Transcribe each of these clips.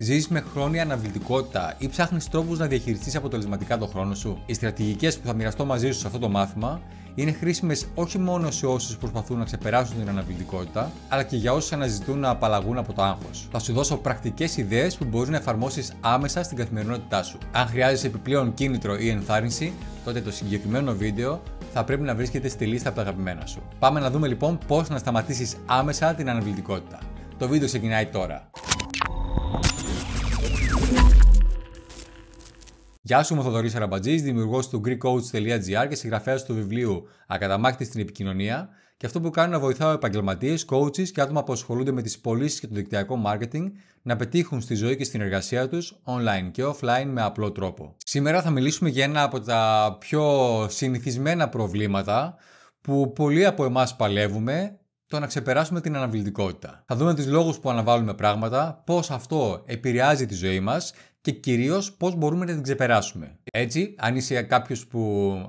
Ζεις με χρόνια αναβλητικότητα ή ψάχνεις τρόπους να διαχειριστείς αποτελεσματικά τον χρόνο σου. Οι στρατηγικές που θα μοιραστώ μαζί σου σε αυτό το μάθημα είναι χρήσιμες όχι μόνο σε όσους προσπαθούν να ξεπεράσουν την αναβλητικότητα, αλλά και για όσους αναζητούν να απαλλαγούν από το άγχος. Θα σου δώσω πρακτικές ιδέες που μπορείς να εφαρμόσεις άμεσα στην καθημερινότητά σου. Αν χρειάζεσαι επιπλέον κίνητρο ή ενθάρρυνση, τότε το συγκεκριμένο βίντεο θα πρέπει να βρίσκεται στη λίστα από τα αγαπημένα σου. Πάμε να δούμε λοιπόν πώς να σταματήσεις άμεσα την αναβλητικότητα. Το βίντεο ξεκινάει τώρα. Γεια σου, είμαι ο Θοδωρής Αραμπατζής, δημιουργός του GreekCoach.gr και συγγραφέας του βιβλίου Ακαταμάχητη στην επικοινωνία. Και αυτό που κάνω να βοηθάω επαγγελματίες, coaches και άτομα που ασχολούνται με τις πωλήσεις και το δικτυακό marketing να πετύχουν στη ζωή και στην εργασία τους online και offline με απλό τρόπο. Σήμερα θα μιλήσουμε για ένα από τα πιο συνηθισμένα προβλήματα που πολλοί από εμάς παλεύουμε, το να ξεπεράσουμε την αναβλητικότητα. Θα δούμε τους λόγους που αναβάλουμε πράγματα, πώς αυτό επηρεάζει τη ζωή μας και κυρίως πώς μπορούμε να την ξεπεράσουμε. Έτσι, αν είσαι κάποιος που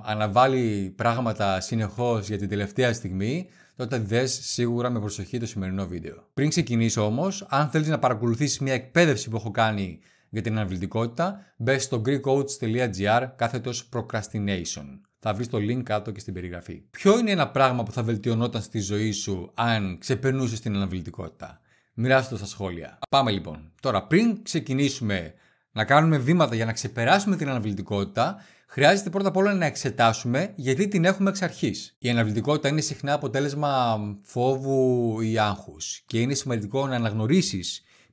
αναβάλει πράγματα συνεχώς για την τελευταία στιγμή, τότε δες σίγουρα με προσοχή το σημερινό βίντεο. Πριν ξεκινήσω όμως, αν θέλεις να παρακολουθήσεις μια εκπαίδευση που έχω κάνει για την αναβλητικότητα, μπες στο greekcoach.gr κάθετος procrastination. Θα βρεις το link κάτω και στην περιγραφή. Ποιο είναι ένα πράγμα που θα βελτιωνόταν στη ζωή σου αν ξεπερνούσες την αναβλητικότητα. Μοιράστε στα σχόλια. Πάμε λοιπόν. Τώρα, πριν ξεκινήσουμε να κάνουμε βήματα για να ξεπεράσουμε την αναβλητικότητα, χρειάζεται πρώτα απ' όλα να εξετάσουμε γιατί την έχουμε εξ αρχής. Η αναβλητικότητα είναι συχνά αποτέλεσμα φόβου ή άγχους και είναι σημαντικό να αναγνωρίσεις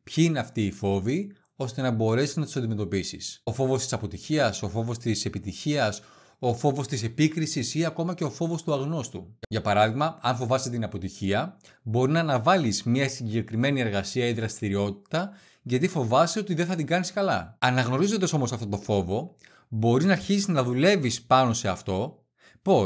ποιοι είναι αυτοί οι φόβοι ώστε να μπορέσεις να τους αντιμετωπίσεις. Ο φόβος της αποτυχίας, ο φόβος της επιτυχίας, ο φόβος της επίκρισης ή ακόμα και ο φόβος του αγνώστου. Για παράδειγμα, αν φοβάσαι την αποτυχία, μπορεί να αναβάλεις μια συγκεκριμένη εργασία ή δραστηριότητα γιατί φοβάσαι ότι δεν θα την κάνεις καλά. Αναγνωρίζοντας όμως αυτό το φόβο, μπορείς να αρχίσεις να δουλεύεις πάνω σε αυτό. Πώς?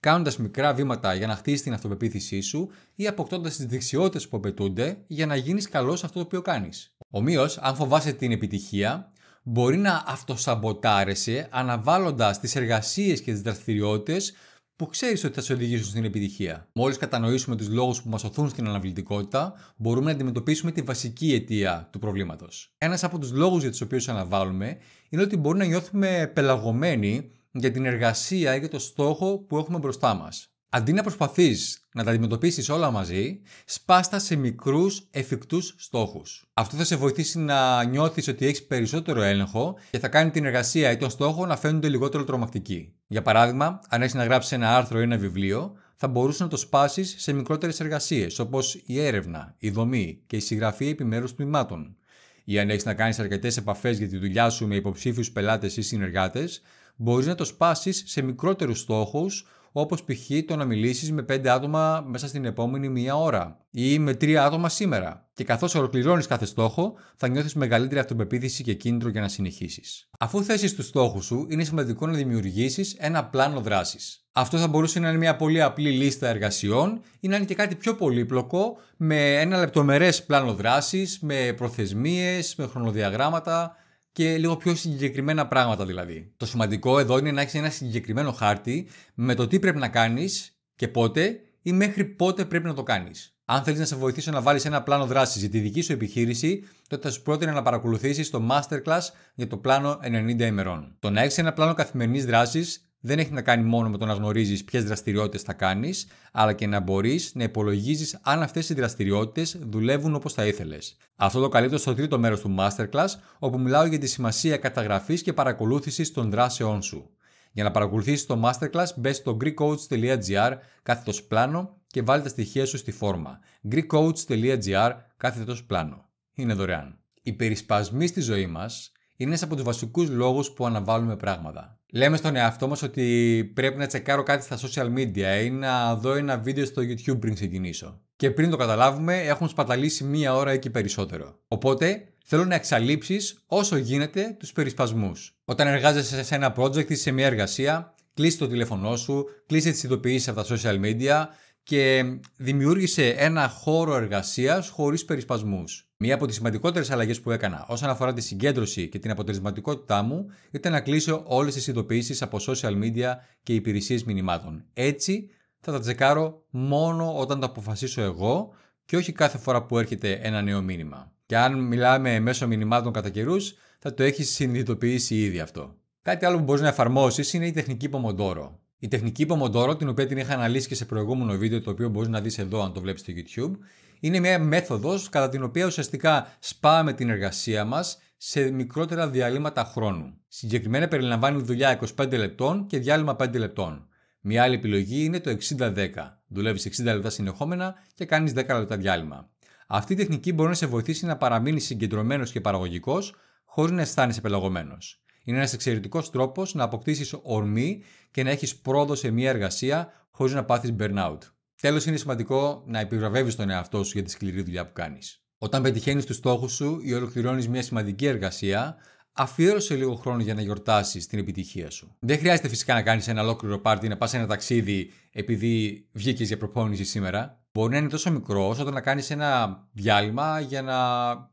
Κάνοντας μικρά βήματα για να χτίσεις την αυτοπεποίθησή σου ή αποκτώντας τις δεξιότητες που απαιτούνται για να γίνεις καλός σε αυτό το οποίο κάνεις. Ομοίως, αν φοβάσαι την επιτυχία, μπορεί να αυτοσαμποτάρεσαι αναβάλλοντας τις εργασίες και τις δραστηριότητες που ξέρεις ότι θα σε οδηγήσουν στην επιτυχία. Μόλις κατανοήσουμε τους λόγους που μας οθούν στην αναβλητικότητα, μπορούμε να αντιμετωπίσουμε τη βασική αιτία του προβλήματος. Ένας από τους λόγους για τους οποίους αναβάλουμε είναι ότι μπορεί να νιώθουμε πελαγωμένοι για την εργασία ή για το στόχο που έχουμε μπροστά μας. Αντί να προσπαθείς να τα αντιμετωπίσεις όλα μαζί, σπάστα σε μικρούς εφικτούς στόχους. Αυτό θα σε βοηθήσει να νιώθεις ότι έχεις περισσότερο έλεγχο και θα κάνει την εργασία ή τον στόχο να φαίνονται λιγότερο τρομακτικοί. Για παράδειγμα, αν έχεις να γράψεις ένα άρθρο ή ένα βιβλίο, θα μπορούσες να το σπάσεις σε μικρότερες εργασίες, όπως η έρευνα, η δομή και η συγγραφή επιμέρους τμήματων. Ή αν έχεις να κάνεις αρκετές επαφές για τη δουλειά σου με υποψήφιους πελάτες ή συνεργάτες, μπορείς να το σπάσεις σε μικρότερους στόχους, όπως π.χ. το να μιλήσεις με 5 άτομα μέσα στην επόμενη μία ώρα ή με 3 άτομα σήμερα. Και καθώς ολοκληρώνεις κάθε στόχο, θα νιώθεις μεγαλύτερη αυτοπεποίθηση και κίνητρο για να συνεχίσεις. Αφού θέσεις τους στόχους σου, είναι σημαντικό να δημιουργήσεις ένα πλάνο δράσης. Αυτό θα μπορούσε να είναι μια πολύ απλή λίστα εργασιών ή να είναι και κάτι πιο πολύπλοκο με ένα λεπτομερές πλάνο δράσης, με προθεσμίες, με χρονοδιαγράμματα και λίγο πιο συγκεκριμένα πράγματα δηλαδή. Το σημαντικό εδώ είναι να έχεις ένα συγκεκριμένο χάρτη με το τι πρέπει να κάνεις και πότε ή μέχρι πότε πρέπει να το κάνεις. Αν θέλεις να σε βοηθήσω να βάλεις ένα πλάνο δράσης για τη δική σου επιχείρηση, τότε θα σου πρότεινα να παρακολουθήσεις το Masterclass για το πλάνο 90 ημερών. Το να έχεις ένα πλάνο καθημερινής δράσης δεν έχει να κάνει μόνο με το να γνωρίζεις ποιες δραστηριότητες θα κάνεις, αλλά και να μπορείς να υπολογίζεις αν αυτές οι δραστηριότητες δουλεύουν όπως θα ήθελες. Αυτό το καλύπτω στο τρίτο μέρος του Masterclass, όπου μιλάω για τη σημασία καταγραφής και παρακολούθησης των δράσεών σου. Για να παρακολουθήσεις το Masterclass, μπες στο GreekCoach.gr κάθετος πλάνο και βάλει τα στοιχεία σου στη φόρμα. GreekCoach.gr κάθετος πλάνο. Είναι δωρεάν. Οι περισπασμοί στη ζωή μας είναι ένας από τους βασικούς λόγους που αναβάλουμε πράγματα. Λέμε στον εαυτό μας ότι πρέπει να τσεκάρω κάτι στα social media ή να δω ένα βίντεο στο YouTube πριν ξεκινήσω. Και πριν το καταλάβουμε, έχουν σπαταλήσει μία ώρα ή και περισσότερο. Οπότε, θέλω να εξαλείψεις όσο γίνεται τους περισπασμούς. Όταν εργάζεσαι σε ένα project ή σε μια εργασία, κλείσει το τηλέφωνό σου, κλείσει τις ειδοποιήσεις από τα social media και δημιούργησε ένα χώρο εργασίας χωρίς περισπασμούς Μία από τις σημαντικότερες αλλαγές που έκανα όσον αφορά τη συγκέντρωση και την αποτελεσματικότητά μου ήταν να κλείσω όλες τις ειδοποιήσεις από social media και υπηρεσίες μηνυμάτων. Έτσι θα τα τσεκάρω μόνο όταν το αποφασίσω εγώ και όχι κάθε φορά που έρχεται ένα νέο μήνυμα. Και αν μιλάμε μέσω μηνυμάτων κατά καιρούς, θα το έχει συνειδητοποιήσει ήδη αυτό. Κάτι άλλο που μπορείς να εφαρμόσεις είναι η τεχνική Pomodoro. Η τεχνική Pomodoro, την οποία την είχα αναλύσει και σε προηγούμενο βίντεο, το οποίο μπορείς να δεις εδώ αν το βλέπεις στο YouTube, είναι μια μέθοδος κατά την οποία ουσιαστικά σπάμε την εργασία μας σε μικρότερα διαλύματα χρόνου. Συγκεκριμένα περιλαμβάνει δουλειά 25 λεπτών και διάλειμμα 5 λεπτών. Μια άλλη επιλογή είναι το 60-10. Δουλεύει 60 λεπτά συνεχόμενα και κάνεις 10 λεπτά διάλειμμα. Αυτή η τεχνική μπορεί να σε βοηθήσει να παραμείνεις συγκεντρωμένος και παραγωγικός, χωρίς να αισθάνεσαι πελαγωμένος. Είναι ένας εξαιρετικός τρόπος να αποκτήσεις ορμή και να έχεις πρόοδο σε μια εργασία χωρίς να πάθεις burnout. Τέλος, είναι σημαντικό να επιβραβεύεις τον εαυτό σου για τη σκληρή δουλειά που κάνεις. Όταν πετυχαίνεις τους στόχους σου ή ολοκληρώνεις μια σημαντική εργασία, αφιέρωσε λίγο χρόνο για να γιορτάσεις την επιτυχία σου. Δεν χρειάζεται φυσικά να κάνεις ένα ολόκληρο πάρτι, να πας ένα ταξίδι επειδή βγήκες για προπόνηση σήμερα. Μπορεί να είναι τόσο μικρός όσο να κάνεις ένα διάλειμμα για να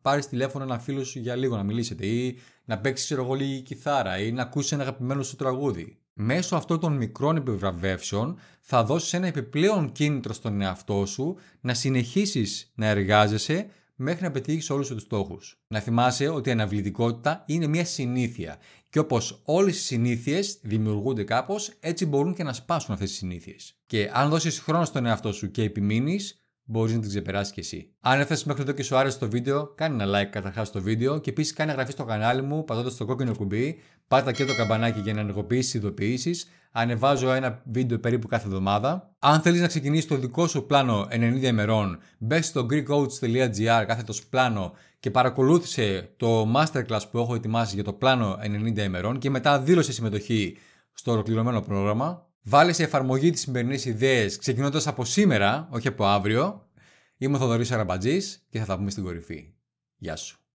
πάρεις τηλέφωνο ένα φίλο σου για λίγο να μιλήσετε ή να παίξεις ρογολή κιθάρα ή να ακούσεις ένα αγαπημένο σου τραγούδι. Μέσω αυτών των μικρών επιβραβεύσεων θα δώσεις ένα επιπλέον κίνητρο στον εαυτό σου να συνεχίσεις να εργάζεσαι μέχρι να πετύχεις όλους τους στόχους. Να θυμάσαι ότι η αναβλητικότητα είναι μια συνήθεια και όπως όλες οι συνήθειες δημιουργούνται κάπως, έτσι μπορούν και να σπάσουν αυτές οι συνήθειες. Και αν δώσεις χρόνο στον εαυτό σου και επιμείνεις, μπορείς να την ξεπεράσεις κι εσύ. Αν έφτασε μέχρι εδώ και σου άρεσε το βίντεο, κάνε ένα like καταρχάς στο βίντεο και επίσης κάνε εγγραφή στο κανάλι μου πατώντας το κόκκινο κουμπί. Πάτα και το καμπανάκι για να ενεργοποιήσεις τις ειδοποιήσεις. Ανεβάζω ένα βίντεο περίπου κάθε εβδομάδα. Αν θέλεις να ξεκινήσεις το δικό σου πλάνο 90 ημερών, μπες στο GreekCoach.gr κάθετος πλάνο και παρακολούθησε το masterclass που έχω ετοιμάσει για το πλάνο 90 ημερών και μετά δήλωσε συμμετοχή στο ολοκληρωμένο πρόγραμμα. Βάλε σε εφαρμογή τις σημερινές ιδέες ξεκινώντας από σήμερα, όχι από αύριο. Είμαι ο Θοδωρής Αραμπατζής και θα τα πούμε στην κορυφή. Γεια σου.